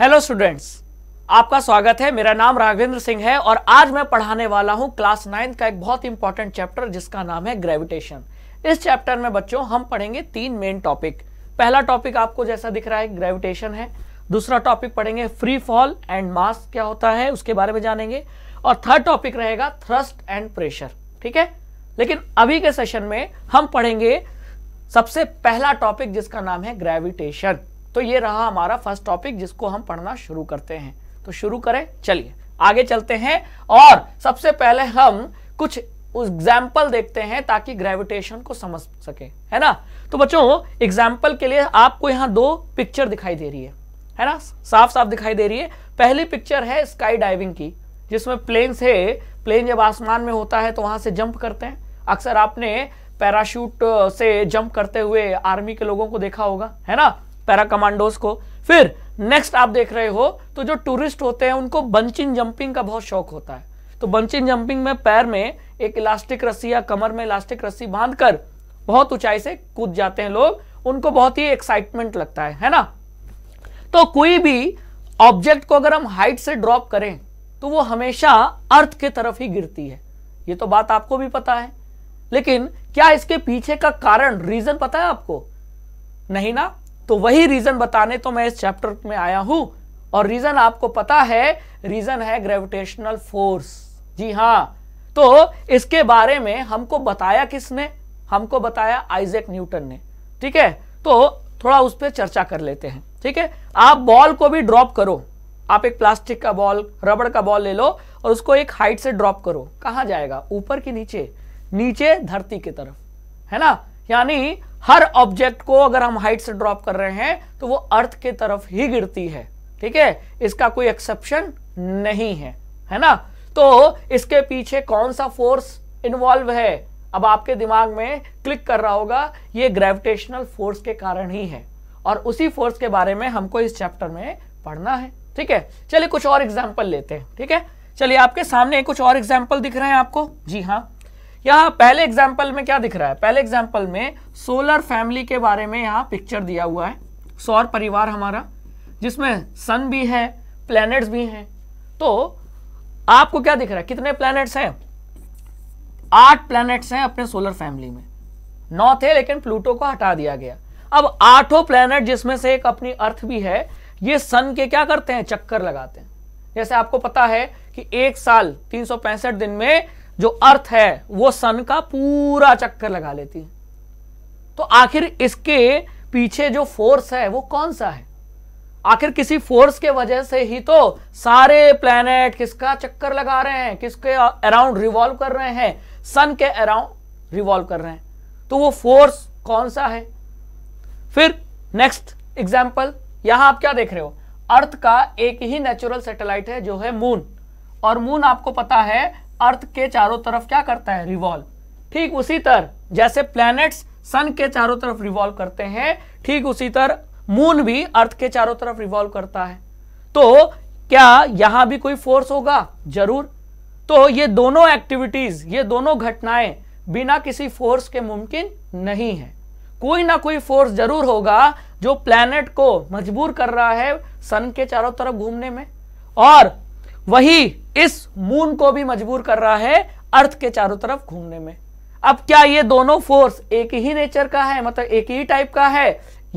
Hello students आपका स्वागत है मेरा नाम राघवेंद्र सिंह है और आज मैं पढ़ाने वाला हूं क्लास नाइन्थ का एक बहुत इंपॉर्टेंट चैप्टर जिसका नाम है ग्रेविटेशन इस चैप्टर में बच्चों हम पढ़ेंगे तीन मेन टॉपिक पहला टॉपिक आपको जैसा दिख रहा है ग्रेविटेशन है दूसरा टॉपिक पढ़ेंगे फ्री फॉल एंड मास क्या होता है उसके बारे में जानेंगे और थर्ड टॉपिक रहेगा थ्रस्ट एंड प्रेशर ठीक है लेकिन अभी के सेशन में हम पढ़ेंगे सबसे पहला टॉपिक जिसका नाम है ग्रेविटेशन तो ये रहा हमारा फर्स्ट टॉपिक जिसको हम पढ़ना शुरू करते हैं तो शुरू करें चलिए आगे चलते हैं और सबसे पहले हम कुछ एग्जाम्पल देखते हैं ताकि ग्रेविटेशन को समझ सके है ना तो बच्चों एग्जाम्पल के लिए आपको यहाँ दो पिक्चर दिखाई दे रही है है ना साफ साफ दिखाई दे रही है पहली पिक्चर है स्काई डाइविंग की जिसमें प्लेन से प्लेन जब आसमान में होता है तो वहां से जंप करते हैं अक्सर आपने पैराशूट से जंप करते हुए आर्मी के लोगों को देखा होगा है ना पैरा कमांडोज को फिर नेक्स्ट आप देख रहे हो तो जो टूरिस्ट होते हैं उनको बंचिन जंपिंग का बहुत शौक होता है तो बंचिन जंपिंग में पैर में एक इलास्टिक रस्सी या कमर में इलास्टिक रस्सी बांधकर बहुत ऊंचाई से कूद जाते हैं लोग उनको बहुत ही एक्साइटमेंट लगता है है ना तो कोई भी ऑब्जेक्ट को अगर हम हाइट से ड्रॉप करें तो वो हमेशा अर्थ के तरफ ही गिरती है ये तो बात आपको भी पता है लेकिन क्या इसके पीछे का कारण रीजन पता है आपको नहीं ना तो वही रीजन बताने तो मैं इस चैप्टर में आया हूं और रीजन आपको पता है रीजन है ग्रेविटेशनल फोर्स जी हाँ तो इसके बारे में हमको बताया किसने हमको बताया आइजेक न्यूटन ने ठीक है तो थोड़ा उस पर चर्चा कर लेते हैं ठीक है आप बॉल को भी ड्रॉप करो आप एक प्लास्टिक का बॉल रबड़ का बॉल ले लो और उसको एक हाइट से ड्रॉप करो कहा जाएगा ऊपर की नीचे नीचे धरती की तरफ है ना यानी हर ऑब्जेक्ट को अगर हम हाइट से ड्रॉप कर रहे हैं तो वो अर्थ के तरफ ही गिरती है ठीक है इसका कोई एक्सेप्शन नहीं है है ना तो इसके पीछे कौन सा फोर्स इन्वॉल्व है अब आपके दिमाग में क्लिक कर रहा होगा ये ग्रेविटेशनल फोर्स के कारण ही है और उसी फोर्स के बारे में हमको इस चैप्टर में पढ़ना है ठीक है चलिए कुछ और एग्जाम्पल लेते हैं ठीक है चलिए आपके सामने कुछ और एग्जाम्पल दिख रहे हैं आपको जी हाँ यहां पहले एग्जाम्पल में क्या दिख रहा है पहले एग्जाम्पल में सोलर फैमिली के बारे में यहां पिक्चर दिया हुआ है सौर परिवार हमारा जिसमें सन भी है प्लैनेट्स भी हैं तो आपको क्या दिख रहा है कितने प्लैनेट्स हैं आठ प्लैनेट्स हैं अपने सोलर फैमिली में नौ थे लेकिन प्लूटो को हटा दिया गया अब आठों प्लैनेट जिसमें से एक अपनी अर्थ भी है ये सन के क्या करते हैं चक्कर लगाते हैं जैसे आपको पता है कि एक साल तीन दिन में जो अर्थ है वो सन का पूरा चक्कर लगा लेती है तो आखिर इसके पीछे जो फोर्स है वो कौन सा है आखिर किसी फोर्स के वजह से ही तो सारे प्लेनेट किसका चक्कर लगा रहे हैं किसके अराउंड रिवॉल्व कर रहे हैं सन के अराउंड रिवॉल्व कर रहे हैं तो वो फोर्स कौन सा है फिर नेक्स्ट एग्जाम्पल यहां आप क्या देख रहे हो अर्थ का एक ही नेचुरल सैटेलाइट है जो है मून और मून आपको पता है अर्थ के चारों तरफ क्या करता है रिवॉल्व ठीक उसी तरह जैसे प्लैनेट्स सन के चारों तरफ रिवॉल्व करते हैं ठीक उसी तरह मून भी अर्थ के चारों तरफ रिवॉल्व करता है तो क्या यहां भी कोई फोर्स होगा जरूर तो ये दोनों एक्टिविटीज ये दोनों घटनाएं बिना किसी फोर्स के मुमकिन नहीं है कोई ना कोई फोर्स जरूर होगा जो प्लैनेट को मजबूर कर रहा है सन के चारों तरफ घूमने में और वही इस मून को भी मजबूर कर रहा है अर्थ के चारों तरफ घूमने में अब क्या ये दोनों फोर्स एक ही नेचर का है मतलब एक ही टाइप का है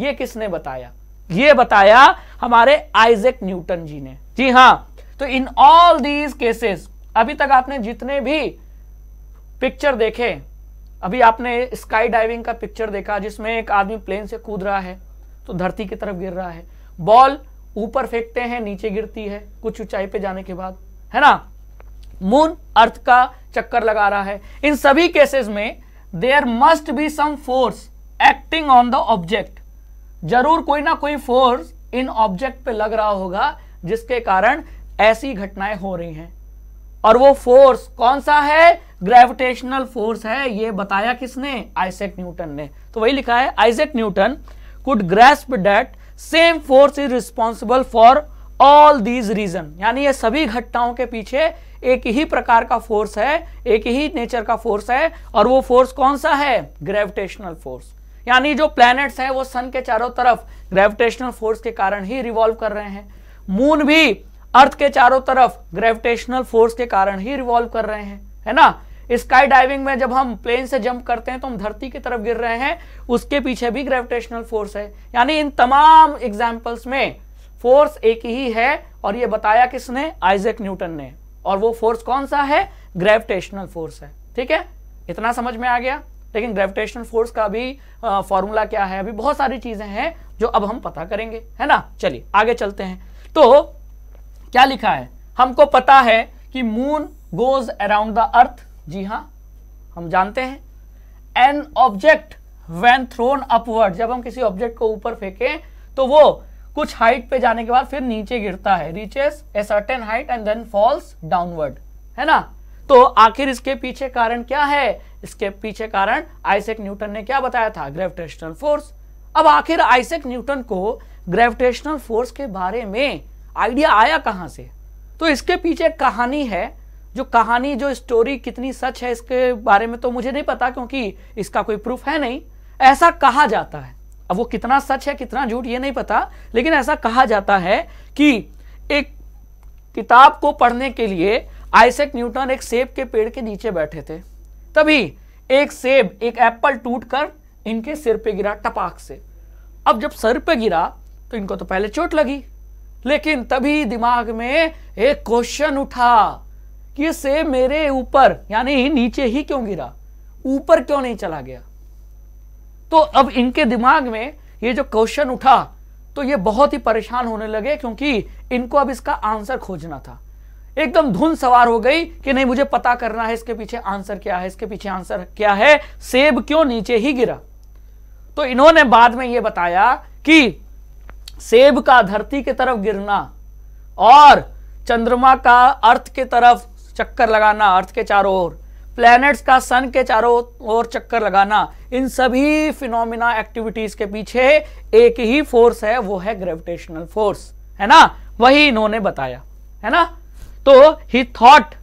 ये किसने बताया ये बताया हमारे आइजेक न्यूटन जी ने जी हां तो इन ऑल दीज केसेस अभी तक आपने जितने भी पिक्चर देखे अभी आपने स्काई डाइविंग का पिक्चर देखा जिसमें एक आदमी प्लेन से कूद रहा है तो धरती की तरफ गिर रहा है बॉल ऊपर फेंकते हैं नीचे गिरती है कुछ ऊंचाई पे जाने के बाद है ना मून अर्थ का चक्कर लगा रहा है इन सभी केसेस में there must be some force acting on the object जरूर कोई ना कोई फोर्स इन ऑब्जेक्ट पे लग रहा होगा जिसके कारण ऐसी घटनाएं हो रही हैं और वो फोर्स कौन सा है ग्रेविटेशनल फोर्स है ये बताया किसने आइजेक न्यूटन ने तो वही लिखा है Isaac Newton could grasp that same force is responsible for all these reason यानी ये सभी घटनाओं के पीछे एक ही प्रकार का फोर्स है एक ही नेचर का फोर्स है और वो फोर्स कौन सा है ग्रेविटेशनल फोर्स यानी जो प्लैनेट्स हैं वो सन के चारों तरफ ग्रेविटेशनल फोर्स के कारण ही रिवॉल्व कर रहे हैं मून भी अर्थ के चारों तरफ ग्रेविटेशनल फोर्स के कारण ही रिवॉल्व कर रहे हैं है ना स्काई डाइविंग में जब हम प्लेन से जंप करते हैं तो हम धरती की तरफ गिर रहे हैं उसके पीछे भी ग्रेविटेशनल फोर्स है यानी इन तमाम एग्जाम्पल्स में फोर्स एक ही है और ये बताया किसने आइजेक न्यूटन ने और वो फोर्स कौन सा है ग्रेविटेशनल फोर्स है ठीक है इतना समझ में आ गया लेकिन ग्रेविटेशनल फोर्स का भी फॉर्मूला क्या है अभी बहुत सारी चीजें हैं जो अब हम पता करेंगे है ना चलिए आगे चलते हैं तो क्या लिखा है हमको पता है कि moon goes around the earth जी हाँ हम जानते हैं an object when thrown upward जब हम किसी ऑब्जेक्ट को ऊपर फेंके तो वो कुछ हाइट पे जाने के बाद फिर नीचे गिरता है reaches a certain height and then falls downward है ना तो आखिर इसके पीछे कारण क्या है इसके पीछे कारण आइसेक न्यूटन ने क्या बताया था ग्रेविटेशनल फोर्स अब आखिर आइसेक न्यूटन को ग्रेविटेशनल फोर्स के बारे में आइडिया आया कहां से तो इसके पीछे कहानी है जो कहानी जो स्टोरी कितनी सच है इसके बारे में तो मुझे नहीं पता क्योंकि इसका कोई प्रूफ है नहीं ऐसा कहा जाता है अब वो कितना सच है कितना झूठ ये नहीं पता लेकिन ऐसा कहा जाता है कि एक किताब को पढ़ने के लिए आइसेक न्यूटन एक सेब के पेड़ के नीचे बैठे थे तभी एक सेब एक एप्पल टूट कर इनके सिर पे गिरा टपाक से अब जब सर पे गिरा तो इनको तो पहले चोट लगी लेकिन तभी दिमाग में एक क्वेश्चन उठा कि से मेरे ऊपर यानी नीचे ही क्यों गिरा ऊपर क्यों नहीं चला गया तो अब इनके दिमाग में ये जो क्वेश्चन उठा तो ये बहुत ही परेशान होने लगे क्योंकि इनको अब इसका आंसर खोजना था एकदम धुन सवार हो गई कि नहीं मुझे पता करना है इसके पीछे आंसर क्या है इसके पीछे आंसर क्या है सेब क्यों नीचे ही गिरा तो इन्होंने बाद में यह बताया कि सेब का धरती की तरफ गिरना और चंद्रमा का अर्थ की तरफ चक्कर लगाना अर्थ के चारों ओर प्लैनेट्स का सन के चारों ओर चक्कर लगाना इन सभी फिनोमिना एक्टिविटीज के पीछे एक ही फोर्स है वो है ग्रेविटेशनल फोर्स है ना वही इन्होंने बताया है ना तो he thought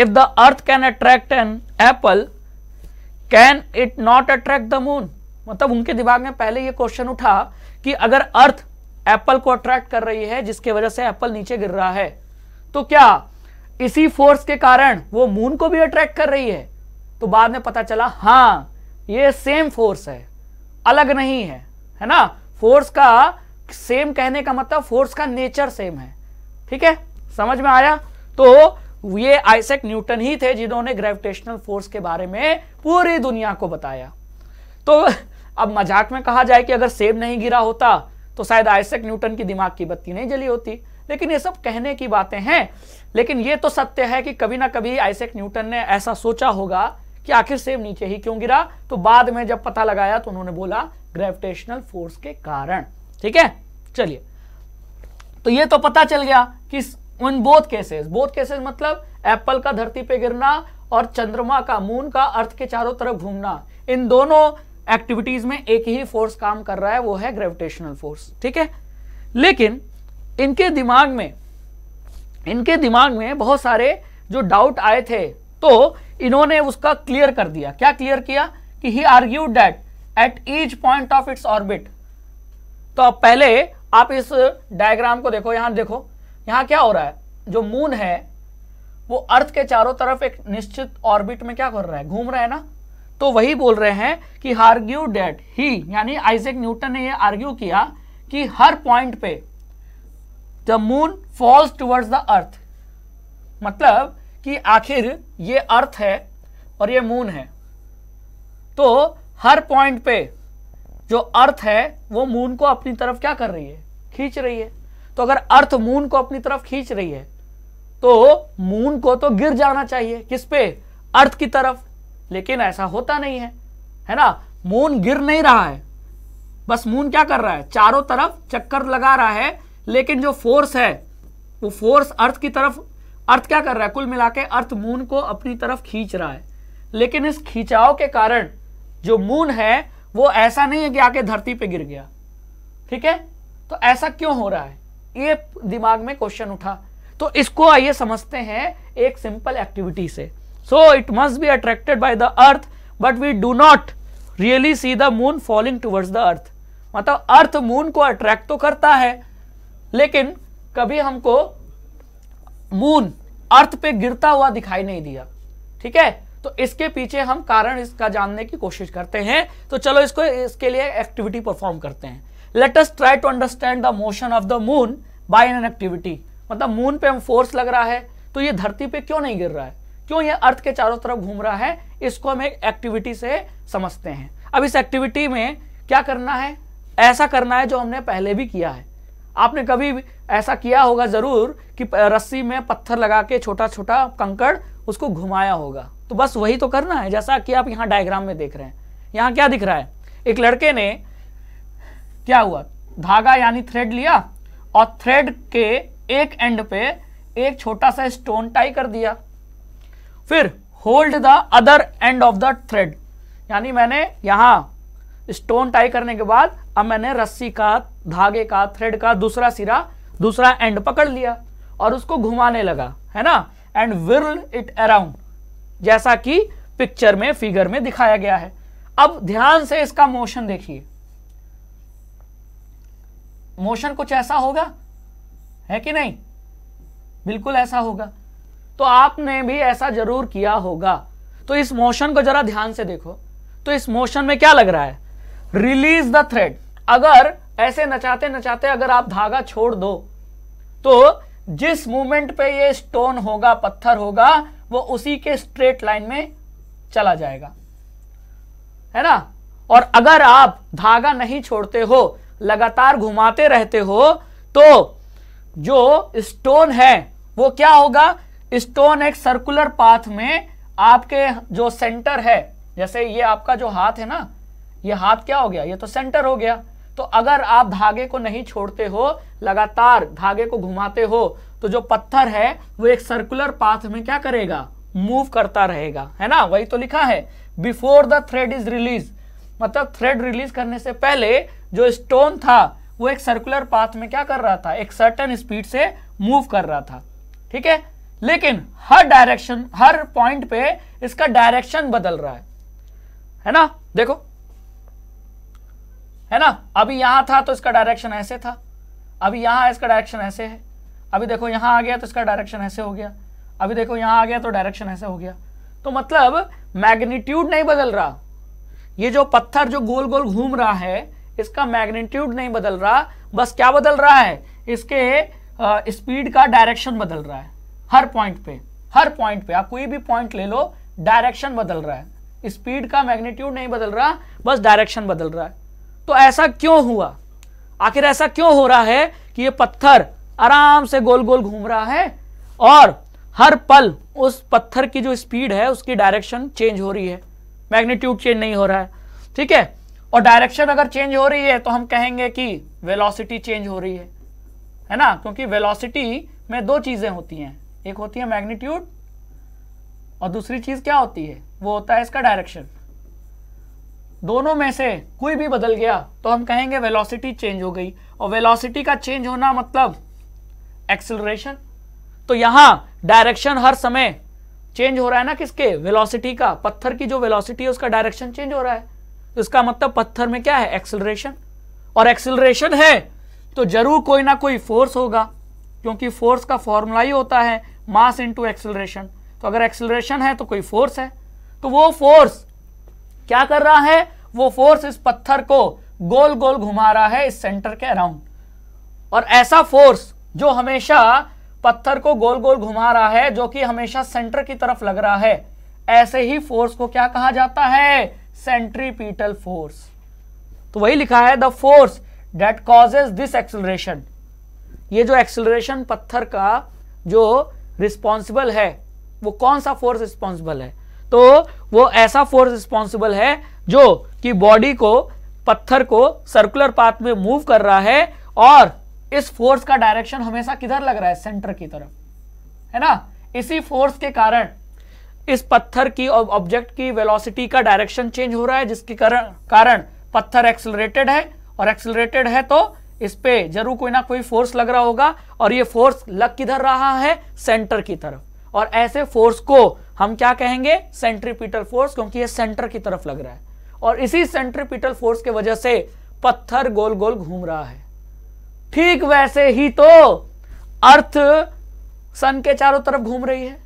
if the earth can attract an apple can it not attract the moon मतलब उनके दिमाग में पहले ये क्वेश्चन उठा कि अगर अर्थ एप्पल को अट्रैक्ट कर रही है जिसके वजह से एप्पल नीचे गिर रहा है तो क्या इसी फोर्स के कारण वो मून को भी अट्रैक्ट कर रही है तो बाद में पता चला हाँ ये सेम फोर्स है अलग नहीं है है ना फोर्स का सेम कहने का मतलब फोर्स का नेचर सेम है ठीक है समझ में आया तो ये आइसेक न्यूटन ही थे जिन्होंने ग्रेविटेशनल फोर्स के बारे में पूरी दुनिया को बताया तो अब मजाक में कहा जाए कि अगर सेब नहीं गिरा होता तो शायद आइसेक न्यूटन की दिमाग की बत्ती नहीं जली होती लेकिन ये सब कहने की बातें हैं लेकिन ये तो सत्य है कि कभी ना कभी आइसेक न्यूटन ने ऐसा सोचा होगा कि आखिर सेब नीचे ही क्यों गिरा तो बाद में जब पता लगाया तो उन्होंने बोला ग्रेविटेशनल फोर्स के कारण ठीक है चलिए तो ये तो पता चल गया कि उन बोथ केसेस बोथ केसेस मतलब एप्पल का धरती पे गिरना और चंद्रमा का मून का अर्थ के चारों तरफ घूमना इन दोनों एक्टिविटीज में एक ही फोर्स काम कर रहा है वो है ग्रेविटेशनल फोर्स ठीक है लेकिन इनके दिमाग में इनके दिमाग में बहुत सारे जो डाउट आए थे तो इन्होंने उसका क्लियर कर दिया क्या क्लियर किया कि he argued that at each point of its orbit तो अब पहले आप इस डायग्राम को देखो यहां देखो यहां क्या हो रहा है जो मून है वो अर्थ के चारों तरफ एक निश्चित ऑर्बिट में क्या कर रहा है घूम रहा है ना तो वही बोल रहे हैं कि हार्ग्यू डेट ही यानी आइजेक न्यूटन ने ये आर्ग्यू किया कि हर पॉइंट पे the moon falls towards the earth मतलब कि आखिर ये अर्थ है और ये मून है तो हर पॉइंट पे जो अर्थ है वो मून को अपनी तरफ क्या कर रही है खींच रही है तो अगर अर्थ मून को अपनी तरफ खींच रही है तो मून को तो गिर जाना चाहिए किस पे अर्थ की तरफ लेकिन ऐसा होता नहीं है है ना मून गिर नहीं रहा है बस मून क्या कर रहा है चारों तरफ चक्कर लगा रहा है लेकिन जो फोर्स है वो फोर्स अर्थ की तरफ अर्थ क्या कर रहा है कुल मिला के अर्थ मून को अपनी तरफ खींच रहा है लेकिन इस खिंचाव के कारण जो मून है वो ऐसा नहीं है कि आके धरती पे गिर गया ठीक है तो ऐसा क्यों हो रहा है ये दिमाग में क्वेश्चन उठा तो इसको आइए समझते हैं एक सिंपल एक्टिविटी से so it must be attracted by the earth but we do not really see the moon falling towards the earth मतलब अर्थ मून को अट्रैक्ट तो करता है लेकिन कभी हमको मून अर्थ पे गिरता हुआ दिखाई नहीं दिया ठीक है तो इसके पीछे हम कारण इसका जानने की कोशिश करते हैं तो चलो इसको इसके लिए एक्टिविटी परफॉर्म करते हैं let us try to understand the motion of the moon by an activity मतलब मून पे हम फोर्स लग रहा है तो ये धरती पे क्यों नहीं गिर रहा है क्यों ये अर्थ के चारों तरफ घूम रहा है इसको हम एक एक्टिविटी से समझते हैं अब इस एक्टिविटी में क्या करना है ऐसा करना है जो हमने पहले भी किया है आपने कभी ऐसा किया होगा ज़रूर कि रस्सी में पत्थर लगा के छोटा छोटा कंकड़ उसको घुमाया होगा तो बस वही तो करना है जैसा कि आप यहाँ डायग्राम में देख रहे हैं यहाँ क्या दिख रहा है एक लड़के ने क्या हुआ धागा यानी थ्रेड लिया और थ्रेड के एक एंड पे एक छोटा सा स्टोन टाई कर दिया फिर hold the other end of the thread यानी मैंने यहाँ स्टोन टाई करने के बाद अब मैंने रस्सी का धागे का थ्रेड का दूसरा सिरा दूसरा एंड पकड़ लिया और उसको घुमाने लगा है ना एंड विरल इट अराउंड जैसा कि पिक्चर में फिगर में दिखाया गया है अब ध्यान से इसका मोशन देखिए मोशन कुछ ऐसा होगा है कि नहीं बिल्कुल ऐसा होगा तो आपने भी ऐसा जरूर किया होगा तो इस मोशन को जरा ध्यान से देखो तो इस मोशन में क्या लग रहा है रिलीज द थ्रेड अगर ऐसे नचाते नचाते अगर आप धागा छोड़ दो तो जिस मूवमेंट पे ये स्टोन होगा पत्थर होगा वो उसी के स्ट्रेट लाइन में चला जाएगा है ना और अगर आप धागा नहीं छोड़ते हो लगातार घुमाते रहते हो तो जो स्टोन है वो क्या होगा स्टोन एक सर्कुलर पाथ में आपके जो सेंटर है जैसे ये आपका जो हाथ है ना ये हाथ क्या हो गया ये तो सेंटर हो गया तो अगर आप धागे को नहीं छोड़ते हो लगातार धागे को घुमाते हो तो जो पत्थर है वो एक सर्कुलर पाथ में क्या करेगा मूव करता रहेगा है ना वही तो लिखा है before the thread is release मतलब थ्रेड रिलीज करने से पहले जो स्टोन था वो एक सर्कुलर पाथ में क्या कर रहा था एक सर्टन स्पीड से मूव कर रहा था ठीक है लेकिन हर डायरेक्शन हर पॉइंट पे इसका डायरेक्शन बदल रहा है है ना देखो है ना अभी यहाँ था तो इसका डायरेक्शन ऐसे था अभी यहाँ इसका डायरेक्शन ऐसे है अभी देखो यहाँ आ गया तो इसका डायरेक्शन ऐसे हो गया अभी देखो यहाँ आ गया तो डायरेक्शन ऐसे हो गया तो मतलब मैग्नीट्यूड नहीं बदल रहा ये जो पत्थर जो गोल गोल घूम रहा है इसका मैग्नीट्यूड नहीं बदल रहा बस क्या बदल रहा है इसके स्पीड का डायरेक्शन बदल रहा है हर पॉइंट पे हर पॉइंट पे आप कोई भी पॉइंट ले लो डायरेक्शन बदल रहा है स्पीड का मैग्नीट्यूड नहीं बदल रहा बस डायरेक्शन बदल रहा है तो ऐसा क्यों हुआ आखिर ऐसा क्यों हो रहा है कि ये पत्थर आराम से गोल गोल घूम रहा है और हर पल उस पत्थर की जो स्पीड है उसकी डायरेक्शन चेंज हो रही है मैग्नीट्यूड चेंज नहीं हो रहा है ठीक है और डायरेक्शन अगर चेंज हो रही है तो हम कहेंगे कि वेलोसिटी चेंज हो रही है है ना क्योंकि वेलोसिटी में दो चीज़ें होती हैं एक होती है मैग्नीट्यूड और दूसरी चीज़ क्या होती है वो होता है इसका डायरेक्शन दोनों में से कोई भी बदल गया तो हम कहेंगे वेलोसिटी चेंज हो गई और वेलोसिटी का चेंज होना मतलब एक्सेलरेशन तो यहां डायरेक्शन हर समय चेंज हो रहा है ना किसके वेलोसिटी का पत्थर की जो वेलोसिटी है उसका डायरेक्शन चेंज हो रहा है तो इसका मतलब पत्थर में क्या है एक्सेलरेशन और एक्सेलरेशन है तो जरूर कोई ना कोई फोर्स होगा क्योंकि फोर्स का फॉर्मूला ही होता है मास इंटू एक्सेलरेशन तो अगर एक्सेलरेशन है तो कोई फोर्स है तो वो फोर्स क्या कर रहा है वो फोर्स इस पत्थर को गोल गोल घुमा रहा है इस सेंटर के अराउंड और ऐसा फोर्स जो हमेशा पत्थर को गोल गोल घुमा रहा है जो कि हमेशा सेंटर की तरफ लग रहा है ऐसे ही फोर्स को क्या कहा जाता है सेंट्रीपीटल फोर्स तो वही लिखा है the force that causes this acceleration ये जो एक्सिलेशन पत्थर का जो रिस्पॉन्सिबल है वो कौन सा फोर्स रिस्पॉन्सिबल है तो वो ऐसा फोर्स रिस्पॉन्सिबल है जो कि बॉडी को पत्थर को सर्कुलर पाथ में मूव कर रहा है और इस फोर्स का डायरेक्शन हमेशा किधर लग रहा है सेंटर की तरफ है ना इसी फोर्स के कारण इस पत्थर की और ऑब्जेक्ट की वेलोसिटी का डायरेक्शन चेंज हो रहा है जिसके कारण कारण पत्थर एक्सलरेटेड है और एक्सलरेटेड है तो इस पे जरूर कोई ना कोई फोर्स लग रहा होगा और ये फोर्स लग किधर रहा है सेंटर की तरफ और ऐसे फोर्स को हम क्या कहेंगे सेंट्रीपिटल फोर्स क्योंकि ये सेंटर की तरफ लग रहा है और इसी सेंट्रीपिटल फोर्स के वजह से पत्थर गोल गोल घूम रहा है ठीक वैसे ही तो अर्थ सन के चारों तरफ घूम रही है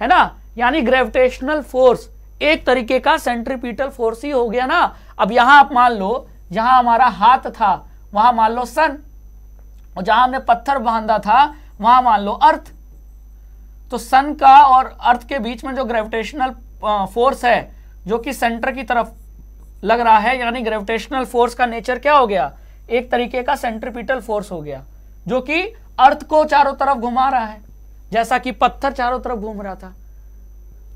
है ना यानी ग्रेविटेशनल फोर्स एक तरीके का सेंट्रीपिटल फोर्स ही हो गया ना अब यहां आप मान लो जहां हमारा हाथ था वहां मान लो सन और जहां हमने पत्थर बांधा था वहां मान लो अर्थ तो सन का और अर्थ के बीच में जो ग्रेविटेशनल फोर्स है जो कि सेंटर की तरफ लग रहा है यानी ग्रेविटेशनल फोर्स का नेचर क्या हो गया एक तरीके का सेंट्रिपिटल फोर्स हो गया जो कि अर्थ को चारों तरफ घुमा रहा है जैसा कि पत्थर चारों तरफ घूम रहा था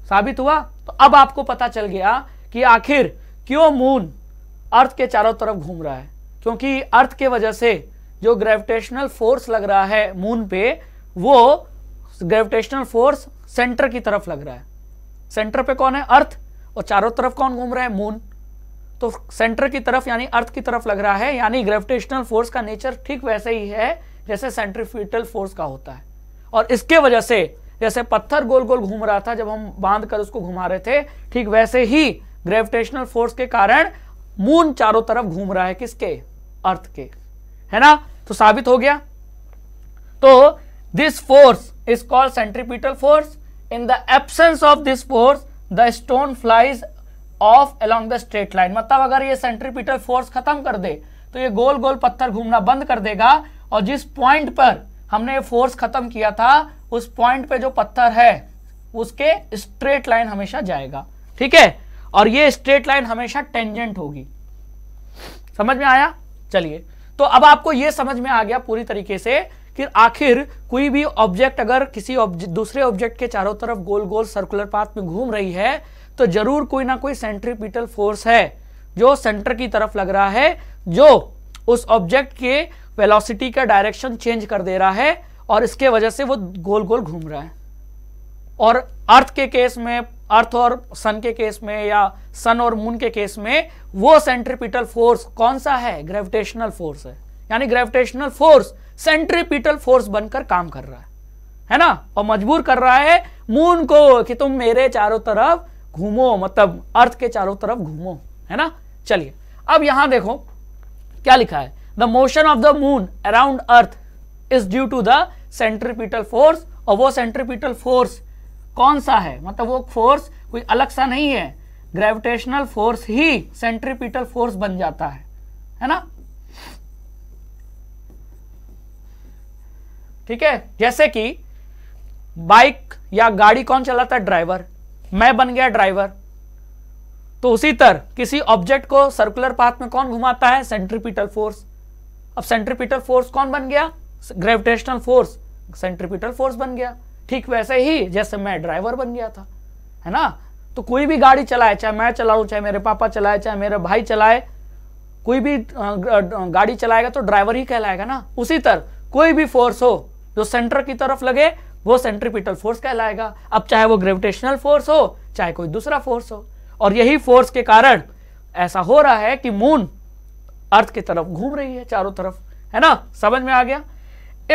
साबित हुआ तो अब आपको पता चल गया कि आखिर क्यों मून अर्थ के चारों तरफ घूम रहा है क्योंकि अर्थ के वजह से जो ग्रेविटेशनल फोर्स लग रहा है मून पे वो ग्रेविटेशनल फोर्स सेंटर की तरफ लग रहा है सेंटर पे कौन है अर्थ और चारों तरफ कौन घूम रहा है मून तो सेंटर की तरफ यानी अर्थ की तरफ लग रहा है यानी ग्रेविटेशनल फोर्स का नेचर ठीक वैसे ही है जैसे सेंट्रीफ्यूटल फोर्स का होता है और इसके वजह से जैसे पत्थर गोल गोल घूम रहा था जब हम बांध कर उसको घुमा रहे थे ठीक वैसे ही ग्रेविटेशनल फोर्स के कारण मून चारों तरफ घूम रहा है किसके अर्थ के है ना तो साबित हो गया तो this force is called centripetal force. In the absence of this force, the stone flies off along the straight line मतलब अगर ये सेंट्रीपिटल फोर्स खत्म कर दे तो ये गोल गोल पत्थर घूमना बंद कर देगा और जिस पॉइंट पर हमने ये फोर्स खत्म किया था उस पॉइंट पे जो पत्थर है उसके स्ट्रेट लाइन हमेशा जाएगा ठीक है और ये स्ट्रेट लाइन हमेशा टेंजेंट होगी समझ में आया चलिए तो अब आपको ये समझ में आ गया पूरी तरीके से कि आखिर कोई भी ऑब्जेक्ट अगर किसी object, दूसरे ऑब्जेक्ट के चारों तरफ गोल गोल सर्कुलर पाथ में घूम रही है तो जरूर कोई ना कोई सेंट्रीपिटल फोर्स है जो सेंटर की तरफ लग रहा है जो उस ऑब्जेक्ट के वेलोसिटी का डायरेक्शन चेंज कर दे रहा है और इसके वजह से वो गोल गोल घूम रहा है और अर्थ के केस में अर्थ और सन के केस में या सन और मून के केस में वो सेंट्रीपिटल फोर्स कौन सा है ग्रेविटेशनल फोर्स है यानी ग्रेविटेशनल फोर्स सेंट्रीपिटल फोर्स बनकर काम कर रहा है है ना और मजबूर कर रहा है मून को कि तुम मेरे चारों तरफ घूमो मतलब अर्थ के चारों तरफ घूमो है ना चलिए अब यहां देखो क्या लिखा है the motion of the moon around earth is due to the centripetal force और वो सेंट्रीपिटल फोर्स कौन सा है मतलब वो फोर्स कोई अलग सा नहीं है ग्रेविटेशनल फोर्स ही सेंट्रीपिटल फोर्स बन जाता है है ना ठीक है जैसे कि बाइक या गाड़ी कौन चलाता है ड्राइवर मैं बन गया ड्राइवर तो उसी तरह किसी ऑब्जेक्ट को सर्कुलर पाथ में कौन घुमाता है सेंट्रीपिटल फोर्स अब सेंट्रीपिटल फोर्स कौन बन गया ग्रेविटेशनल फोर्स सेंट्रीपिटल फोर्स बन गया ठीक वैसे ही जैसे मैं ड्राइवर बन गया था है ना तो कोई भी गाड़ी चलाए चाहे मैं चलाऊं चाहे मेरे पापा चलाए चाहे मेरे भाई चलाए कोई भी गाड़ी चलाएगा तो ड्राइवर ही कहलाएगा ना उसी तरह कोई भी फोर्स हो जो सेंटर की तरफ लगे वो सेंट्रीपिटल फोर्स कहलाएगा अब चाहे वो ग्रेविटेशनल फोर्स हो चाहे कोई दूसरा फोर्स हो और यही फोर्स के कारण ऐसा हो रहा है कि मून अर्थ की तरफ घूम रही है चारों तरफ है ना समझ में आ गया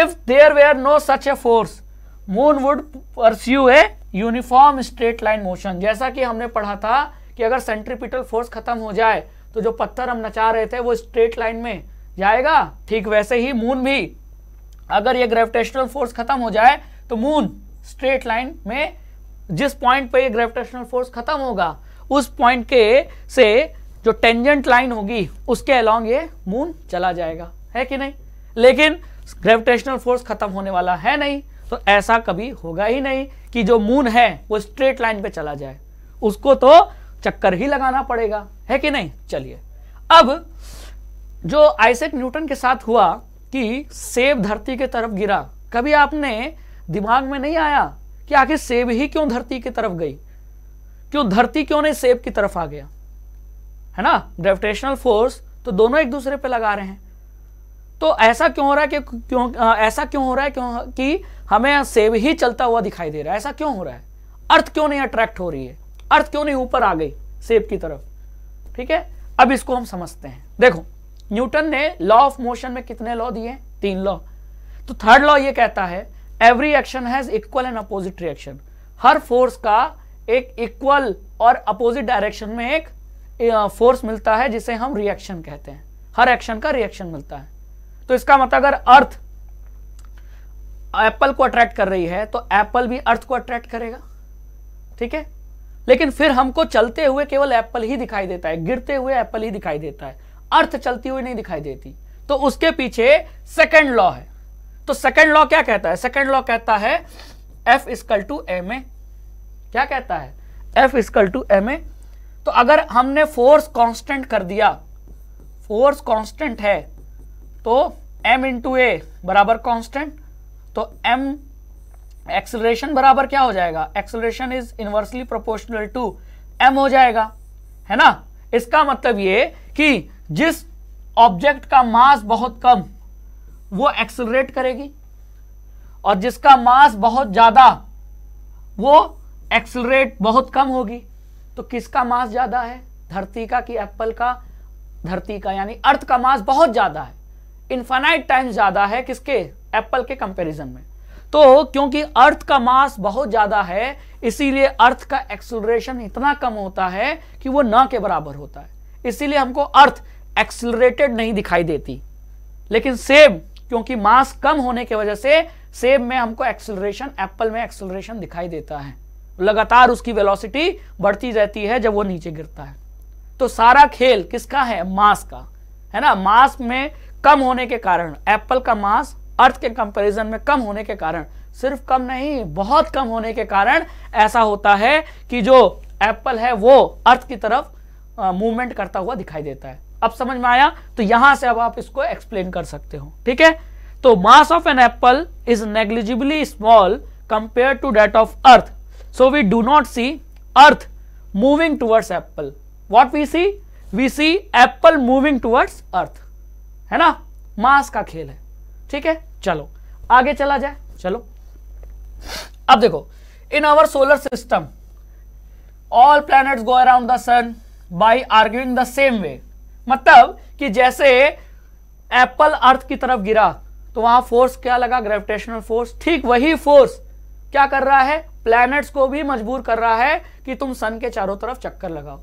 if there were no such a force moon would pursue a uniform straight line motion जैसा कि हमने पढ़ा था कि अगर सेंट्रीपिटल फोर्स खत्म हो जाए तो जो पत्थर हम नचा रहे थे वो स्ट्रेट लाइन में जाएगा ठीक वैसे ही मून भी अगर ये ग्रेविटेशनल फोर्स खत्म हो जाए तो मून स्ट्रेट लाइन में जिस पॉइंट पे ये ग्रेविटेशनल फोर्स खत्म होगा उस पॉइंट के से जो टेंजेंट लाइन होगी उसके अलॉन्ग ये मून चला जाएगा है कि नहीं लेकिन ग्रेविटेशनल फोर्स खत्म होने वाला है नहीं तो ऐसा कभी होगा ही नहीं कि जो मून है वो स्ट्रेट लाइन पे चला जाए उसको तो चक्कर ही लगाना पड़ेगा है कि नहीं चलिए अब जो आइसेक न्यूटन के साथ हुआ कि सेब धरती के तरफ गिरा कभी आपने दिमाग में नहीं आया कि आखिर सेब ही क्यों धरती की तरफ गई क्यों धरती क्यों नहीं सेब की तरफ आ गया है ना ग्रेविटेशनल फोर्स तो दोनों एक दूसरे पे लगा रहे हैं तो ऐसा क्यों हो रहा है कि क्यों आ, ऐसा क्यों हो रहा है क्यों कि हमें सेब ही चलता हुआ दिखाई दे रहा है ऐसा क्यों हो रहा है अर्थ क्यों नहीं अट्रैक्ट हो रही है अर्थ क्यों नहीं ऊपर आ गई सेब की तरफ ठीक है अब इसको हम समझते हैं देखो न्यूटन ने लॉ ऑफ मोशन में कितने लॉ दिए तीन लॉ तो थर्ड लॉ ये कहता है every action has equal and opposite reaction हर फोर्स का एक इक्वल और अपोजिट डायरेक्शन में एक फोर्स मिलता है जिसे हम रिएक्शन कहते हैं हर एक्शन का रिएक्शन मिलता है तो इसका मतलब अगर अर्थ एप्पल को अट्रैक्ट कर रही है तो एप्पल भी अर्थ को अट्रैक्ट करेगा ठीक है लेकिन फिर हमको चलते हुए केवल एप्पल ही दिखाई देता है गिरते हुए एप्पल ही दिखाई देता है अर्थ चलती हुई नहीं दिखाई देती तो उसके पीछे सेकेंड लॉ है तो सेकेंड लॉ क्या कहता है सेकेंड लॉ कहता है F is equal to M A क्या कहता है F is equal to M A तो अगर हमने फोर्स कांस्टेंट कर दिया फोर्स कांस्टेंट है तो m इंटू ए बराबर कांस्टेंट तो एम एक्सलरेशन बराबर क्या हो जाएगा acceleration is inversely proportional to M हो जाएगा है ना इसका मतलब ये कि जिस ऑब्जेक्ट का मास बहुत कम वो एक्सलरेट करेगी और जिसका मास बहुत ज़्यादा वो एक्सलरेट बहुत कम होगी तो किसका मास ज़्यादा है धरती का कि एप्पल का धरती का यानी अर्थ का मास बहुत ज़्यादा है इनफाइनाइट टाइम ज़्यादा है किसके एप्पल के कंपैरिजन में तो क्योंकि अर्थ का मास बहुत ज़्यादा है इसीलिए अर्थ का एक्सलरेशन इतना कम होता है कि वो ना के बराबर होता है इसीलिए हमको अर्थ एक्सिलरेटेड नहीं दिखाई देती लेकिन सेब क्योंकि मास कम होने की वजह से सेब में हमको एक्सिलरेशन एप्पल में एक्सलरेशन दिखाई देता है लगातार उसकी वेलोसिटी बढ़ती रहती है जब वो नीचे गिरता है तो सारा खेल किसका है मास का है ना मास में कम होने के कारण एप्पल का मास अर्थ के कंपैरिजन में कम होने के कारण सिर्फ कम नहीं बहुत कम होने के कारण ऐसा होता है कि जो एप्पल है वो अर्थ की तरफ मूवमेंट करता हुआ दिखाई देता है अब समझ में आया तो यहां से अब आप इसको एक्सप्लेन कर सकते हो ठीक है तो mass of an apple is negligibly small compare to that of earth so we do not see earth moving towards apple what we see we see apple moving towards earth है ना मास का खेल है ठीक है चलो आगे चला जाए चलो अब देखो in our solar system all planets go around the sun by arguing the same way मतलब कि जैसे एप्पल अर्थ की तरफ गिरा तो वहां फोर्स क्या लगा ग्रेविटेशनल फोर्स ठीक वही फोर्स क्या कर रहा है प्लैनेट्स को भी मजबूर कर रहा है कि तुम सन के चारों तरफ चक्कर लगाओ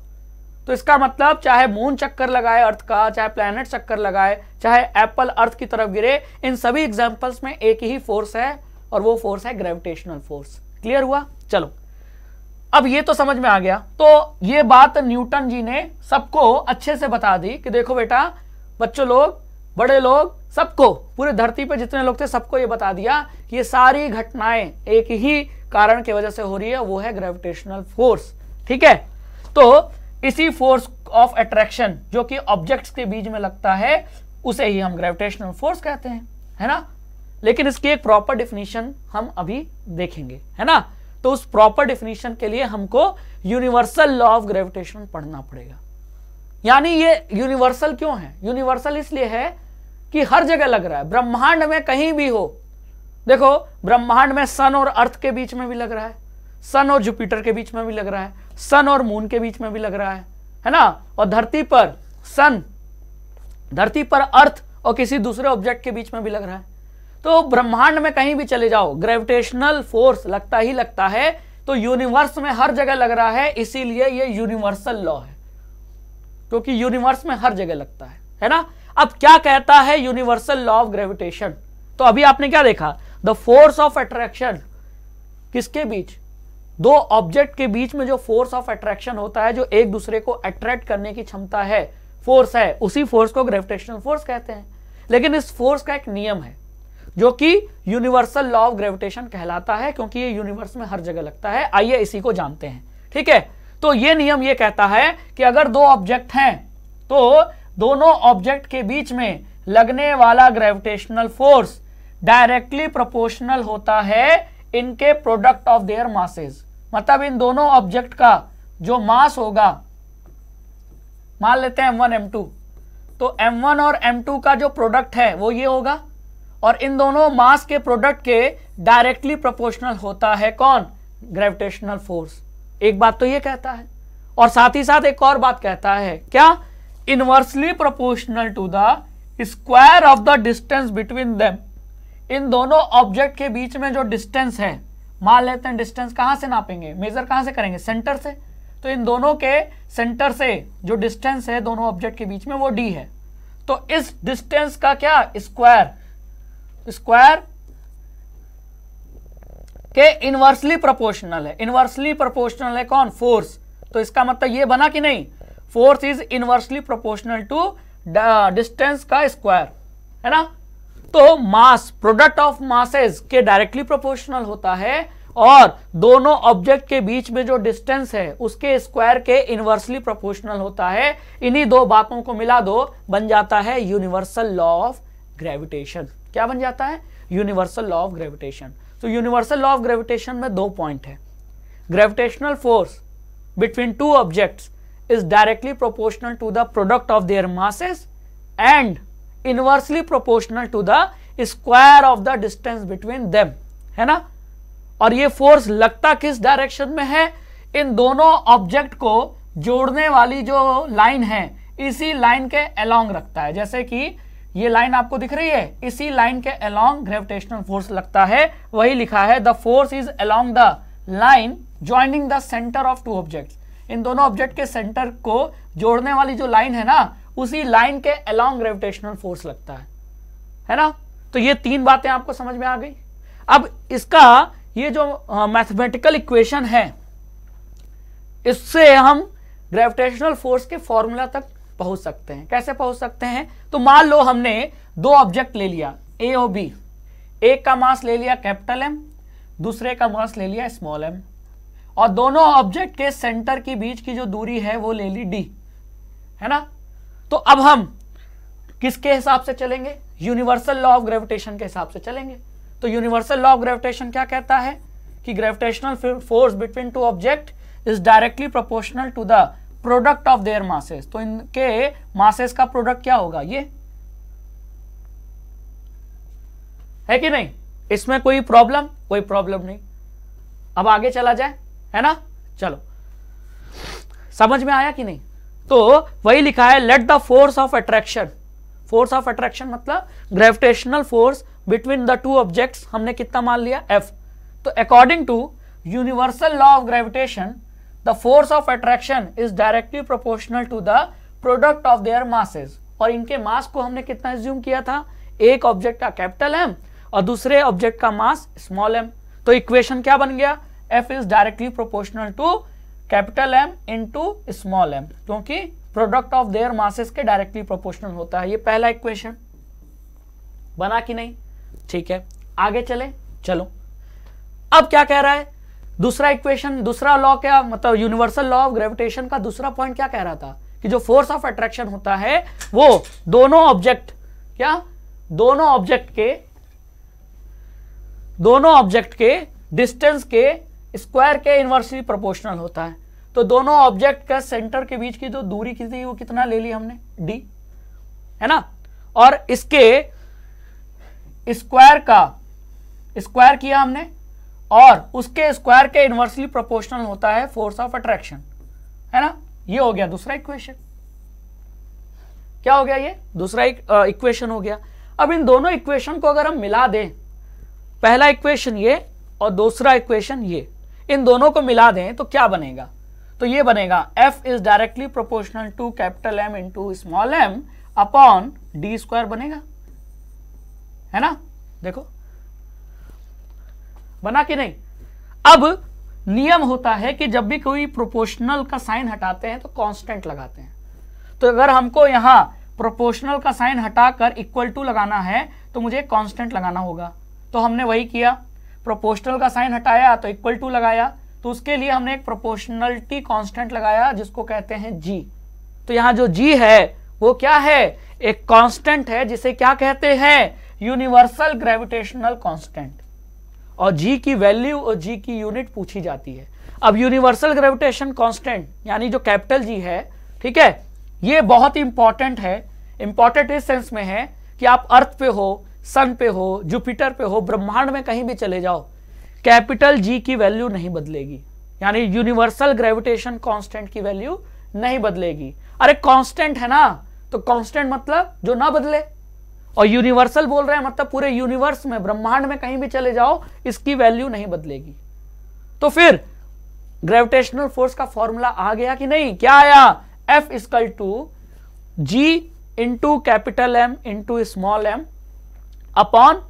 तो इसका मतलब चाहे मून चक्कर लगाए अर्थ का चाहे प्लैनेट चक्कर लगाए चाहे एप्पल अर्थ की तरफ गिरे इन सभी एग्जाम्पल्स में एक ही फोर्स है और वो फोर्स है ग्रेविटेशनल फोर्स क्लियर हुआ चलो अब ये तो समझ में आ गया तो ये बात न्यूटन जी ने सबको अच्छे से बता दी कि देखो बेटा बच्चों लोग बड़े लोग सबको पूरी धरती पर जितने लोग थे सबको ये बता दिया कि ये सारी घटनाएं एक ही कारण की वजह से हो रही है वो है ग्रेविटेशनल फोर्स ठीक है तो इसी फोर्स ऑफ अट्रैक्शन जो कि ऑब्जेक्ट्स के बीच में लगता है उसे ही हम ग्रेविटेशनल फोर्स कहते हैं है ना लेकिन इसकी एक प्रॉपर डिफिनीशन हम अभी देखेंगे है ना तो उस प्रॉपर डेफिनेशन के लिए हमको यूनिवर्सल लॉ ऑफ ग्रेविटेशन पढ़ना पड़ेगा यानी ये यूनिवर्सल क्यों है यूनिवर्सल इसलिए है कि हर जगह लग रहा है ब्रह्मांड में कहीं भी हो देखो ब्रह्मांड में सन और अर्थ के बीच में भी लग रहा है सन और जुपिटर के बीच में भी लग रहा है सन और मून के बीच में भी लग रहा है है ना और धरती पर सन धरती पर अर्थ और किसी दूसरे ऑब्जेक्ट के बीच में भी लग रहा है तो ब्रह्मांड में कहीं भी चले जाओ ग्रेविटेशनल फोर्स लगता ही लगता है तो यूनिवर्स में हर जगह लग रहा है इसीलिए ये यूनिवर्सल लॉ है क्योंकि यूनिवर्स में हर जगह लगता है है ना अब क्या कहता है यूनिवर्सल लॉ ऑफ ग्रेविटेशन तो अभी आपने क्या देखा द फोर्स ऑफ अट्रैक्शन किसके बीच दो ऑब्जेक्ट के बीच में जो फोर्स ऑफ अट्रैक्शन होता है जो एक दूसरे को अट्रैक्ट करने की क्षमता है फोर्स है उसी फोर्स को ग्रेविटेशनल फोर्स कहते हैं लेकिन इस फोर्स का एक नियम है जो कि यूनिवर्सल लॉ ऑफ ग्रेविटेशन कहलाता है क्योंकि ये यूनिवर्स में हर जगह लगता है आइए इसी को जानते हैं ठीक है तो ये नियम ये कहता है कि अगर दो ऑब्जेक्ट हैं तो दोनों ऑब्जेक्ट के बीच में लगने वाला ग्रेविटेशनल फोर्स डायरेक्टली प्रोपोर्शनल होता है इनके प्रोडक्ट ऑफ देयर मासेज मतलब इन दोनों ऑब्जेक्ट का जो मास होगा मान लेते हैं M1 M2 तो M1 और M2 का जो प्रोडक्ट है वो ये होगा और इन दोनों मास के प्रोडक्ट के डायरेक्टली प्रोपोर्शनल होता है कौन ग्रेविटेशनल फोर्स एक बात तो यह कहता है और साथ ही साथ एक और बात कहता है क्या inversely proportional to the square of the distance between them इन दोनों ऑब्जेक्ट के बीच में जो डिस्टेंस है मान लेते हैं डिस्टेंस कहां से नापेंगे मेजर कहां से करेंगे सेंटर से तो इन दोनों के सेंटर से जो डिस्टेंस है दोनों ऑब्जेक्ट के बीच में वो डी है तो इस डिस्टेंस का क्या स्क्वायर स्क्वायर के इनवर्सली प्रोपोर्शनल है इनवर्सली प्रोपोर्शनल है कौन फोर्स तो इसका मतलब ये बना कि नहीं force is inversely proportional to distance का स्क्वायर है ना तो मास प्रोडक्ट ऑफ मासेज के डायरेक्टली प्रोपोर्शनल होता है और दोनों ऑब्जेक्ट के बीच में जो डिस्टेंस है उसके स्क्वायर के इनवर्सली प्रोपोर्शनल होता है इन्हीं दो बातों को मिला दो बन जाता है यूनिवर्सल लॉ ऑफ ग्रेविटेशन क्या बन जाता है यूनिवर्सल लॉ ऑफ ग्रेविटेशन तो यूनिवर्सल लॉ ऑफ ग्रेविटेशन में दो पॉइंट है gravitational force between two objects is directly proportional to the product of their masses and inversely proportional to the square of the distance between them है ना और ये force लगता किस direction में है इन दोनों ऑब्जेक्ट को जोड़ने वाली जो लाइन है इसी लाइन के अलोंग रखता है जैसे कि ये लाइन आपको दिख रही है इसी लाइन के अलोंग ग्रेविटेशनल फोर्स लगता है वही लिखा है the force is along the line joining the centre of two object इन दोनों ऑब्जेक्ट के सेंटर को जोड़ने वाली जो लाइन है ना उसी लाइन के अलोंग ग्रेविटेशनल फोर्स लगता है है ना तो ये तीन बातें आपको समझ में आ गई अब इसका ये जो मैथमेटिकल uh, इक्वेशन है इससे हम ग्रेविटेशनल फोर्स के फॉर्मूला तक पहुंच सकते हैं कैसे पहुंच सकते हैं तो मान लो हमने दो ऑब्जेक्ट ले लिया ए और बी एक का मास ले लिया कैपिटल एम दूसरे का मास ले लिया स्मॉल एम और दोनों ऑब्जेक्ट के सेंटर के बीच की जो दूरी है वो ले ली डी है ना तो अब हम किसके हिसाब से चलेंगे यूनिवर्सल लॉ ऑफ ग्रेविटेशन के हिसाब से चलेंगे तो यूनिवर्सल लॉ ऑफ ग्रेविटेशन क्या कहता है कि gravitational force between two object is directly proportional to the product of their masses तो इनके मासेस का प्रोडक्ट क्या होगा ये है कि नहीं इसमें कोई प्रॉब्लम कोई प्रॉब्लम नहीं अब आगे चला जाए है ना चलो समझ में आया कि नहीं तो वही लिखा है let the force of attraction force of attraction मतलब gravitational force between the two objects हमने कितना मान लिया एफ तो according to universal law of gravitation the force of attraction is directly proportional to the product of their masses और इनके मास को हमने कितना एज्यूम किया था एक ऑब्जेक्ट का कैपिटल एम और दूसरे ऑब्जेक्ट का मास स्मॉल एम तो इक्वेशन क्या बन गया F is directly proportional to capital M into small M क्योंकि प्रोडक्ट ऑफ देयर मासेस के डायरेक्टली प्रोपोर्शनल होता है ये पहला इक्वेशन बना कि नहीं ठीक है आगे चले चलो अब क्या कह रहा है दूसरा इक्वेशन दूसरा लॉ क्या मतलब यूनिवर्सल लॉ ऑफ ग्रेविटेशन का दूसरा पॉइंट क्या कह रहा था कि जो फोर्स ऑफ अट्रैक्शन होता है वो दोनों ऑब्जेक्ट क्या दोनों ऑब्जेक्ट के दोनों ऑब्जेक्ट के डिस्टेंस के स्क्वायर के इनवर्सली प्रोपोर्शनल होता है तो दोनों ऑब्जेक्ट का सेंटर के बीच की जो दूरी की थी वो कितना ले ली हमने डी है ना और इसके स्क्वायर का स्क्वायर किया हमने और उसके स्क्वायर के इन्वर्सली प्रोपोर्शनल होता है फोर्स ऑफ अट्रैक्शन है ना ये हो गया दूसरा इक्वेशन क्या हो गया ये दूसरा इक्वेशन हो गया अब इन दोनों इक्वेशन को अगर हम मिला दें पहला इक्वेशन ये और दूसरा इक्वेशन ये इन दोनों को मिला दें तो क्या बनेगा तो ये बनेगा F is directly proportional to capital M to small M upon D square बनेगा है ना देखो बना कि नहीं अब नियम होता है कि जब भी कोई प्रोपोर्शनल का साइन हटाते हैं तो कांस्टेंट लगाते हैं तो अगर हमको यहां प्रोपोर्शनल का साइन हटाकर इक्वल टू लगाना है तो मुझे कांस्टेंट लगाना होगा तो हमने वही किया प्रोपोर्शनल का साइन हटाया तो इक्वल टू लगाया तो उसके लिए हमने एक प्रोपोर्शनलिटी कॉन्स्टेंट लगाया जिसको कहते हैं जी तो यहां जो जी है वो क्या है एक कॉन्स्टेंट है जिसे क्या कहते हैं यूनिवर्सल ग्रेविटेशनल कॉन्स्टेंट और जी की वैल्यू और जी की यूनिट पूछी जाती है अब यूनिवर्सल ग्रेविटेशन कांस्टेंट यानी जो कैपिटल जी है ठीक है ये बहुत ही इंपॉर्टेंट है इंपॉर्टेंट इस सेंस में है कि आप अर्थ पे हो सन पे हो जुपिटर पे हो ब्रह्मांड में कहीं भी चले जाओ कैपिटल जी की वैल्यू नहीं बदलेगी यानी यूनिवर्सल ग्रेविटेशन कांस्टेंट की वैल्यू नहीं बदलेगी अरे कांस्टेंट है ना तो कांस्टेंट मतलब जो ना बदले और यूनिवर्सल बोल रहे हैं मतलब पूरे यूनिवर्स में ब्रह्मांड में कहीं भी चले जाओ इसकी वैल्यू नहीं बदलेगी तो फिर ग्रेविटेशनल फोर्स का फॉर्मूला आ गया कि नहीं क्या आया F is equal to G into capital M into small M upon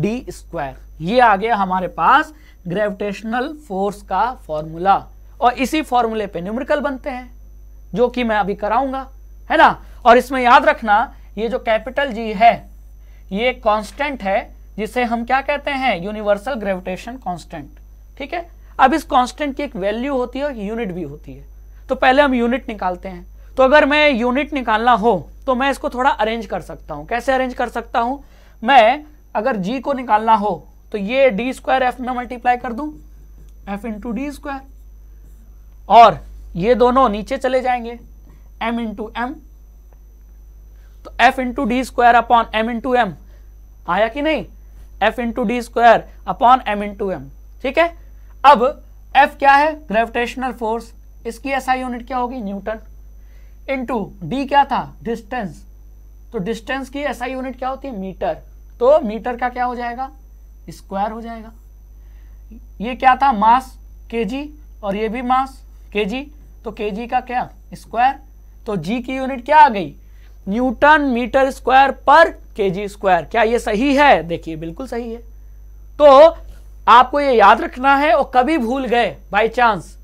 D square ये आ गया हमारे पास ग्रेविटेशनल फोर्स का फॉर्मूला और इसी फॉर्मूले पे न्यूमेरिकल बनते हैं जो कि मैं अभी कराऊंगा है ना और इसमें याद रखना ये जो कैपिटल जी है ये कांस्टेंट है जिसे हम क्या कहते हैं यूनिवर्सल ग्रेविटेशन कांस्टेंट ठीक है अब इस कांस्टेंट की एक वैल्यू होती है और यूनिट भी होती है तो पहले हम यूनिट निकालते हैं तो अगर मैं यूनिट निकालना हो तो मैं इसको थोड़ा अरेंज कर सकता हूं कैसे अरेंज कर सकता हूं मैं अगर जी को निकालना हो तो ये डी स्क्वायर एफ में मल्टीप्लाई कर दू एफ इंटू डी स्क्वायर और ये दोनों नीचे चले जाएंगे एम इंटू एम तो F into D square upon M into M आया कि नहीं F into D square upon M into M ठीक है अब एफ क्या है ग्रेविटेशनल फोर्स इसकी ऐसा यूनिट क्या होगी न्यूटन इंटू डी क्या था डिस्टेंस तो डिस्टेंस की ऐसा यूनिट क्या होती है मीटर तो मीटर का क्या हो जाएगा स्क्वायर हो जाएगा ये क्या था मास केजी और ये भी मास केजी तो केजी का क्या स्क्वायर तो जी की यूनिट क्या आ गई न्यूटन मीटर स्क्वायर पर केजी स्क्वायर क्या ये सही है देखिए बिल्कुल सही है तो आपको ये याद रखना है और कभी भूल गए बाय चांस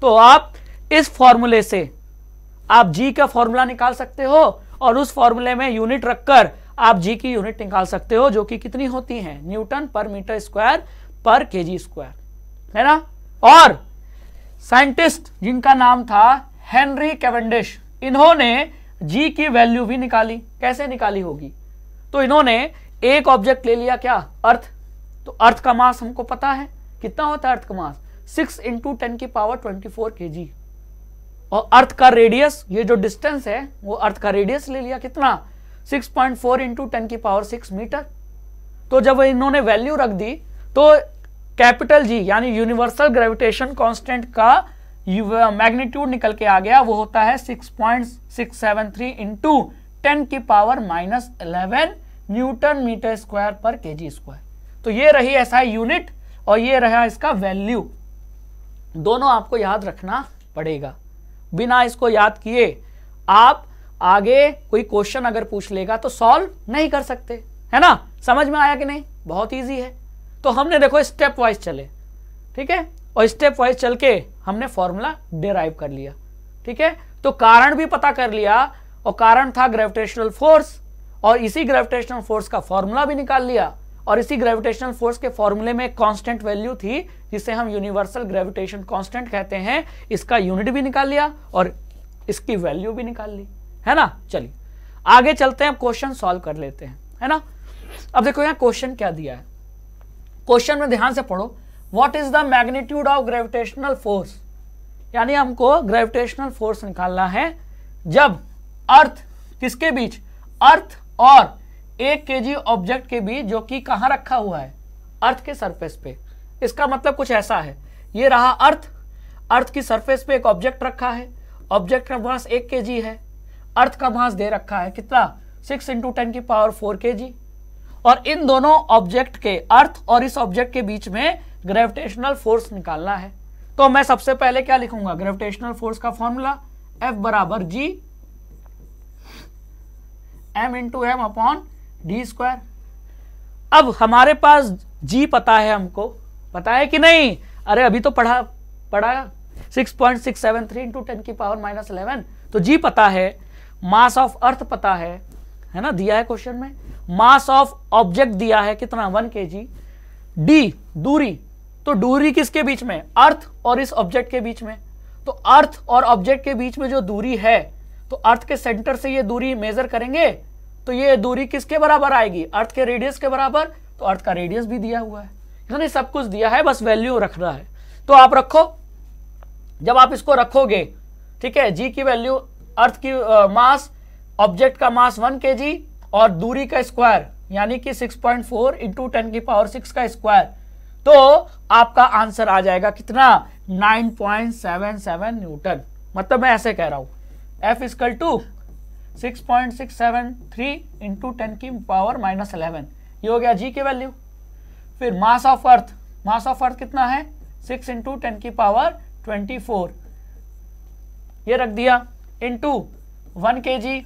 तो आप इस फॉर्मूले से आप जी का फॉर्मूला निकाल सकते हो और उस फॉर्मूले में यूनिट रखकर आप जी की यूनिट निकाल सकते हो जो कि कितनी होती है न्यूटन पर मीटर स्क्वायर पर जी स्क्वायर है ना और साइंटिस्ट जिनका नाम था हेनरी कैवेंडिश इन्होंने जी की वैल्यू भी निकाली कैसे निकाली होगी तो इन्होंने एक ऑब्जेक्ट ले लिया क्या अर्थ तो अर्थ का मास हमको पता है कितना होता है अर्थ का मास सिक्स इंटू टेन की power twenty four K G और अर्थ का रेडियस ये जो डिस्टेंस है वो अर्थ का रेडियस ले लिया कितना six point four into ten की पावर सिक्स मीटर तो जब इन्होंने वैल्यू रख दी तो कैपिटल जी यानी यूनिवर्सल ग्रेविटेशन कॉन्स्टेंट का मैग्नीट्यूड uh, निकल के आ गया वो होता है 6.673 इंटू टेन की power minus eleven newton metre square पर के जी स्क्वायर तो ये रही ऐसा यूनिट और ये रहा इसका वैल्यू दोनों आपको याद रखना पड़ेगा बिना इसको याद किए आप आगे कोई क्वेश्चन अगर पूछ लेगा तो सॉल्व नहीं कर सकते है ना समझ में आया कि नहीं बहुत ईजी है तो हमने देखो स्टेप वाइज चले ठीक है और स्टेप वाइज चल के हमने फॉर्मूला डिराइव कर लिया ठीक है तो कारण भी पता कर लिया और कारण था ग्रेविटेशनल फोर्स और इसी ग्रेविटेशनल फोर्स का फॉर्मूला भी निकाल लिया और इसी ग्रेविटेशनल फोर्स के फॉर्मूले में कॉन्स्टेंट वैल्यू थी जिसे हम यूनिवर्सल ग्रेविटेशन कॉन्स्टेंट कहते हैं इसका यूनिट भी निकाल लिया और इसकी वैल्यू भी निकाल ली है ना चलिए आगे चलते हैं क्वेश्चन सॉल्व कर लेते हैं है ना अब देखो यहां क्वेश्चन क्या दिया है क्वेश्चन में ध्यान से पढ़ो what is the magnitude of gravitational force यानी हमको ग्रेविटेशनल फोर्स निकालना है जब अर्थ किसके बीच अर्थ और एक के ऑब्जेक्ट के बीच जो कि कहाँ रखा हुआ है अर्थ के सरफेस पे इसका मतलब कुछ ऐसा है ये रहा अर्थ अर्थ की सरफेस पे एक ऑब्जेक्ट रखा है ऑब्जेक्ट का मास एक के है अर्थ का मास दे रखा है कितना सिक्स इंटू टेन की पावर फोर के और इन दोनों ऑब्जेक्ट के अर्थ और इस ऑब्जेक्ट के बीच में ग्रेविटेशनल फोर्स निकालना है तो मैं सबसे पहले क्या लिखूंगा ग्रेविटेशनल फोर्स का फॉर्मूला एफ बराबर G M into M upon D square अब हमारे पास जी पता है हमको पता है कि नहीं अरे अभी तो पढ़ा पढ़ा six point six seven three into ten की पावर माइनस इलेवन तो जी पता है मास ऑफ अर्थ पता है है ना दिया है क्वेश्चन में मास ऑफ ऑब्जेक्ट दिया है कितना वन के जी डी दूरी तो दूरी किसके बीच में अर्थ और इस ऑब्जेक्ट के बीच में तो अर्थ और ऑब्जेक्ट के बीच में जो दूरी है तो अर्थ के सेंटर से ये दूरी मेजर करेंगे तो ये दूरी किसके बराबर आएगी अर्थ के रेडियस के बराबर तो अर्थ का रेडियस भी दिया हुआ है यानी सब कुछ दिया है बस वैल्यू रखना है तो आप रखो जब आप इसको रखोगे ठीक है जी की वैल्यू अर्थ की आ, मास ऑब्जेक्ट का मास वन के जी और दूरी का स्क्वायर यानी कि six point four into ten की पावर सिक्स का स्क्वायर तो आपका आंसर आ जाएगा कितना 9.77 न्यूटन मतलब मैं ऐसे कह रहा हूं F equal to six point six seven three into ten की पावर माइनस अलेवन ये हो गया जी की वैल्यू फिर mass of earth mass of earth कितना है सिक्स इंटू टेन की पावर ट्वेंटी फोर ये रख दिया इंटू वन के जी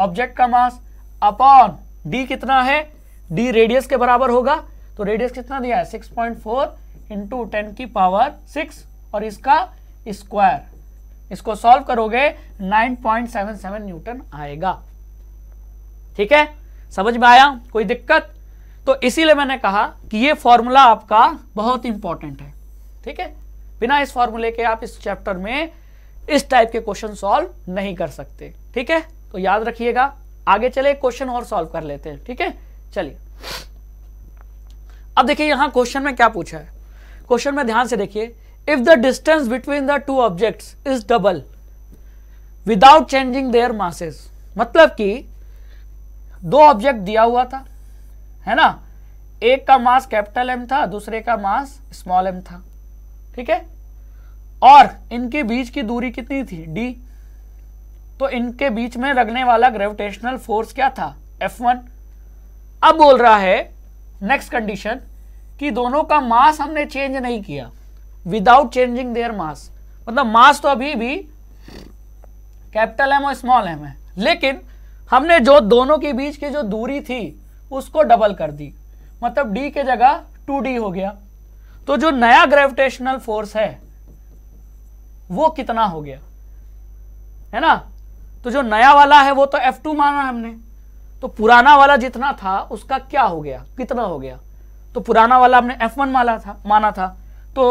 ऑब्जेक्ट का मास अपॉन डी कितना है डी रेडियस के बराबर होगा तो रेडियस कितना दिया है six point four into ten की पावर सिक्स और इसका स्क्वायर इसको सॉल्व करोगे nine point seven seven newton आएगा ठीक है समझ में आया कोई दिक्कत तो इसीलिए मैंने कहा कि ये फॉर्मूला आपका बहुत इंपॉर्टेंट है ठीक है बिना इस फॉर्मूले के आप इस चैप्टर में इस टाइप के क्वेश्चन सॉल्व नहीं कर सकते ठीक है तो याद रखिएगा आगे चले क्वेश्चन और सॉल्व कर लेते हैं ठीक है चलिए अब देखिए यहां क्वेश्चन में क्या पूछा है क्वेश्चन में ध्यान से देखिए if the distance between the two objects is double without changing their masses मतलब कि दो ऑब्जेक्ट दिया हुआ था है ना एक का मास कैपिटल एम था दूसरे का मास स्मॉल एम था ठीक है और इनके बीच की दूरी कितनी थी डी तो इनके बीच में लगने वाला ग्रेविटेशनल फोर्स क्या था वन अब बोल रहा है नेक्स्ट कंडीशन कि दोनों का मास हमने चेंज नहीं किया विदाउट चेंजिंग देयर मास मतलब मास तो अभी भी कैपिटल एम और स्मॉल एम है लेकिन हमने जो दोनों के बीच की जो दूरी थी उसको डबल कर दी मतलब डी के जगह टू डी हो गया तो जो नया ग्रेविटेशनल फोर्स है वो कितना हो गया है ना तो जो नया वाला है वो तो एफ टू माना हमने तो पुराना वाला जितना था उसका क्या हो गया कितना हो गया तो पुराना वाला आपने एफ वन माना था माना था तो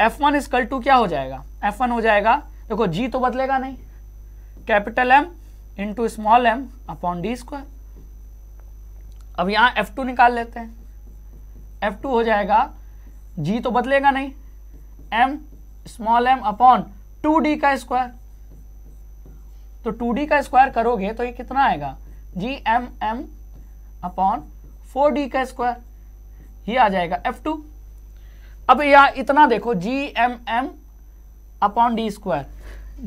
एफ वन इजकल टू क्या हो जाएगा एफ वन हो जाएगा देखो जी तो बदलेगा नहीं capital M into small M upon D square अब यहां एफ टू निकाल लेते हैं एफ टू हो जाएगा जी तो बदलेगा नहीं M small M upon two D का स्क्वायर तो टू डी का स्क्वायर करोगे तो ये कितना आएगा G M M upon four D का स्क्वायर ये आ जाएगा एफ टू अब यह इतना देखो G M M upon D square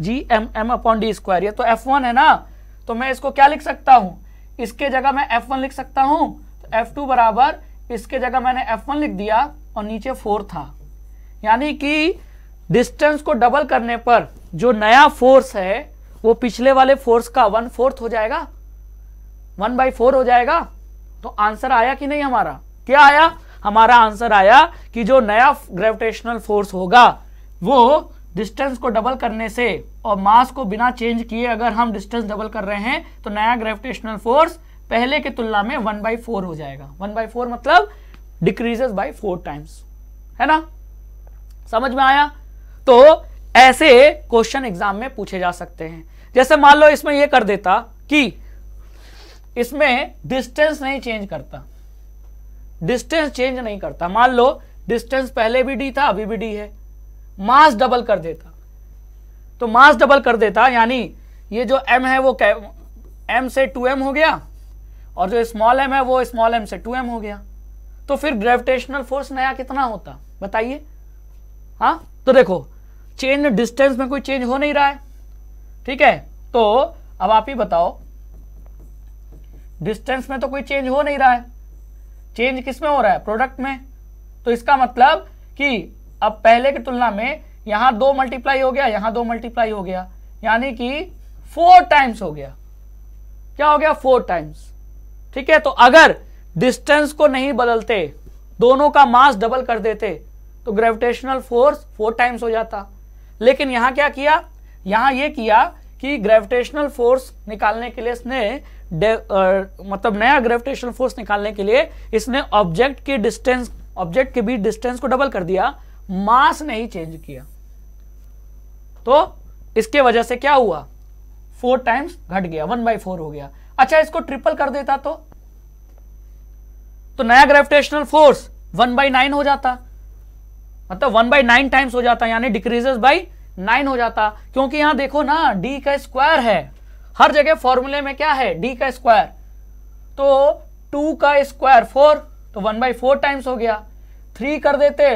G M M upon D square ये तो एफ वन है ना तो मैं इसको क्या लिख सकता हूँ इसके जगह मैं एफ वन लिख सकता हूँ तो एफ टू बराबर इसके जगह मैंने एफ वन लिख दिया और नीचे फोर था यानी कि डिस्टेंस को डबल करने पर जो नया फोर्स है वो पिछले वाले फोर्स का वन फोर्थ हो जाएगा वन बाई फोर हो जाएगा तो आंसर आया कि नहीं हमारा क्या आया हमारा आंसर आया कि जो नया ग्रेविटेशनल फोर्स होगा वो डिस्टेंस को डबल करने से और मास को बिना चेंज किए अगर हम डिस्टेंस डबल कर रहे हैं तो नया ग्रेविटेशनल फोर्स पहले की तुलना में वन बाई फोर हो जाएगा वन बाई फोर मतलब डिक्रीजेस बाई फोर टाइम्स है ना समझ में आया तो ऐसे क्वेश्चन एग्जाम में पूछे जा सकते हैं जैसे मान लो इसमें यह कर देता कि इसमें डिस्टेंस नहीं चेंज करता डिस्टेंस चेंज नहीं करता मान लो डिस्टेंस पहले भी डी था अभी भी डी है मास डबल कर देता तो मास डबल कर देता यानी ये जो एम है वो एम से टू एम हो गया और जो स्मॉल एम है वो स्मॉल एम से टू एम हो गया तो फिर ग्रेविटेशनल फोर्स नया कितना होता बताइए हाँ तो देखो चेंज डिस्टेंस में कोई चेंज हो नहीं रहा है ठीक है तो अब आप ही बताओ डिस्टेंस में तो कोई चेंज हो नहीं रहा है चेंज किस में हो रहा है प्रोडक्ट में तो इसका मतलब कि अब पहले की तुलना में यहां दो मल्टीप्लाई हो गया यहां दो मल्टीप्लाई हो गया यानी कि फोर टाइम्स हो गया क्या हो गया फोर टाइम्स ठीक है तो अगर डिस्टेंस को नहीं बदलते दोनों का मास डबल कर देते तो ग्रेविटेशनल फोर्स फोर टाइम्स हो जाता लेकिन यहां क्या किया यहां यह किया कि ग्रेविटेशनल फोर्स निकालने के लिए इसने मतलब नया ग्रेविटेशनल फोर्स निकालने के लिए इसने ऑब्जेक्ट के डिस्टेंस ऑब्जेक्ट के बीच डिस्टेंस को डबल कर दिया मास नहीं चेंज किया तो इसके वजह से क्या हुआ फोर टाइम्स घट गया वन बाई फोर हो गया अच्छा इसको ट्रिपल कर देता तो तो नया gravitational force one by nine हो जाता मतलब वन बाई नाइन टाइम्स हो जाता यानी डिक्रीजेस बाई नाइन हो जाता क्योंकि यहां देखो ना डी का स्क्वायर है हर जगह फॉर्मूले में क्या है डी का स्क्वायर तो टू का स्क्वायर फोर तो वन बाई फोर टाइम्स हो गया थ्री कर देते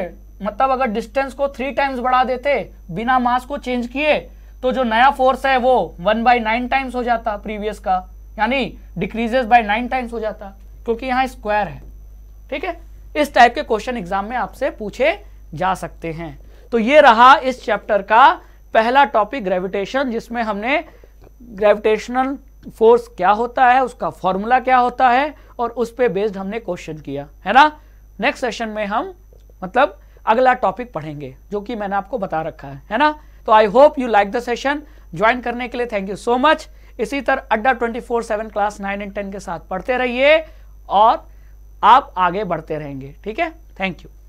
मतलब अगर डिस्टेंस को थ्री टाइम्स बढ़ा देते बिना मास को चेंज किए तो जो नया फोर्स है वो वन बाई नाइन टाइम्स हो जाता प्रीवियस का यानी डिक्रीजेस बाय नाइन टाइम्स हो जाता क्योंकि यहाँ स्क्वायर है ठीक है इस टाइप के क्वेश्चन एग्जाम में आपसे पूछे जा सकते हैं तो ये रहा इस चैप्टर का पहला टॉपिक ग्रेविटेशन जिसमें हमने ग्रेविटेशनल फोर्स क्या होता है उसका फॉर्मूला क्या होता है और उस पर बेस्ड हमने क्वेश्चन किया है ना नेक्स्ट सेशन में हम मतलब अगला टॉपिक पढ़ेंगे जो कि मैंने आपको बता रखा है है ना तो I hope you like the session join करने के लिए थैंक यू सो मच इसी तरह Adda twenty four seven class nine and ten के साथ पढ़ते रहिए और आप आगे बढ़ते रहेंगे ठीक है थैंक यू